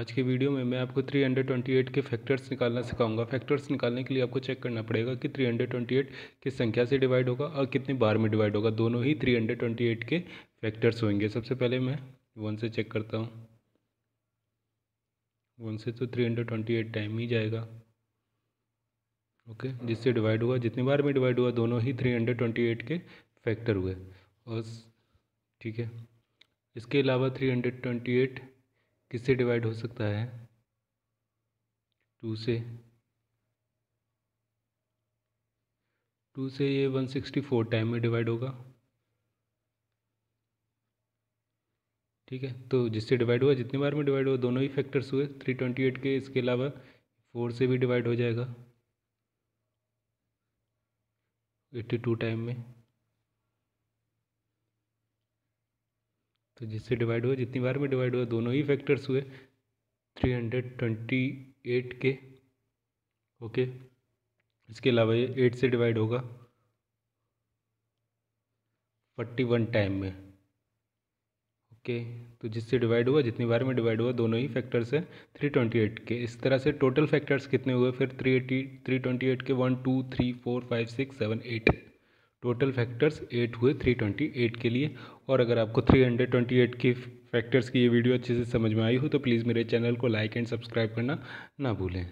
आज के वीडियो में मैं आपको 328 के फैक्टर्स निकालना सिखाऊंगा फैक्टर्स निकालने के लिए आपको चेक करना पड़ेगा कि 328 किस संख्या से डिवाइड होगा और कितनी बार में डिवाइड होगा दोनों ही 328 के फैक्टर्स होंगे सबसे पहले मैं वन से चेक करता हूँ वन से तो 328 टाइम ही जाएगा ओके जिससे डिवाइड हुआ जितनी बार में डिवाइड हुआ दोनों ही थ्री के फैक्टर हुए और ठीक है इसके अलावा थ्री किससे डिवाइड हो सकता है टू से टू से ये वन सिक्सटी फोर टाइम में डिवाइड होगा ठीक है तो जिससे डिवाइड हुआ जितनी बार में डिवाइड हुआ दोनों ही फैक्टर्स हुए थ्री ट्वेंटी एट के इसके अलावा फोर से भी डिवाइड हो जाएगा एट्टी टू टाइम में तो जिससे डिवाइड हुआ जितनी बार में डिवाइड हुआ दोनों ही फैक्टर्स हुए थ्री हंड्रेड ट्वेंटी एट के ओके इसके अलावा ये एट से डिवाइड होगा फोर्टी वन टाइम में ओके तो जिससे डिवाइड हुआ जितनी बार में डिवाइड हुआ दोनों ही फैक्टर्स हैं थ्री ट्वेंटी एट के इस तरह से टोटल फैक्टर्स कितने हुए फिर three eighty three twenty eight के one two three four five six seven eight total factors eight हुए थ्री ट्वेंटी एट के लिए और अगर आपको थ्री हंड्रेड ट्वेंटी एट की फैक्टर्स की ये वीडियो अच्छे से समझ में आई हो तो प्लीज़ मेरे चैनल को लाइक एंड सब्सक्राइब करना ना भूलें